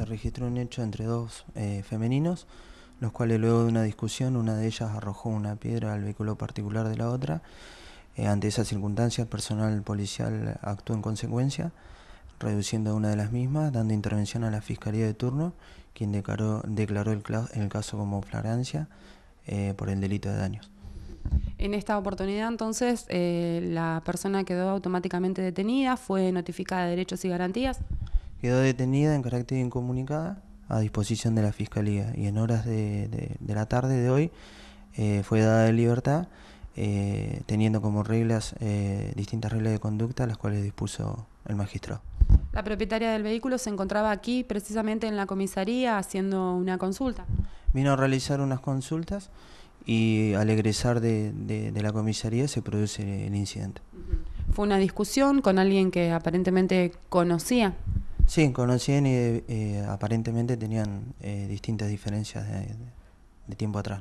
se registró un hecho entre dos eh, femeninos, los cuales luego de una discusión una de ellas arrojó una piedra al vehículo particular de la otra. Eh, ante esas circunstancias, el personal policial actuó en consecuencia, reduciendo una de las mismas, dando intervención a la Fiscalía de turno, quien declaró, declaró el, el, caso como flagrancia eh, por el delito de daños. En esta oportunidad, entonces, la persona quedó automáticamente detenida, fue notificada de derechos y garantías quedó detenida en carácter incomunicada a disposición de la Fiscalía y en horas de, la tarde de hoy eh, fue dada de libertad eh, teniendo como reglas eh, distintas reglas de conducta las cuales dispuso el magistrado. La propietaria del vehículo se encontraba aquí precisamente en la comisaría haciendo una consulta. Vino a realizar unas consultas y al egresar de la comisaría se produce el incidente. ¿Fue una discusión con alguien que aparentemente conocía? Sí, conocían y eh, eh, aparentemente tenían eh, distintas diferencias de, tiempo atrás,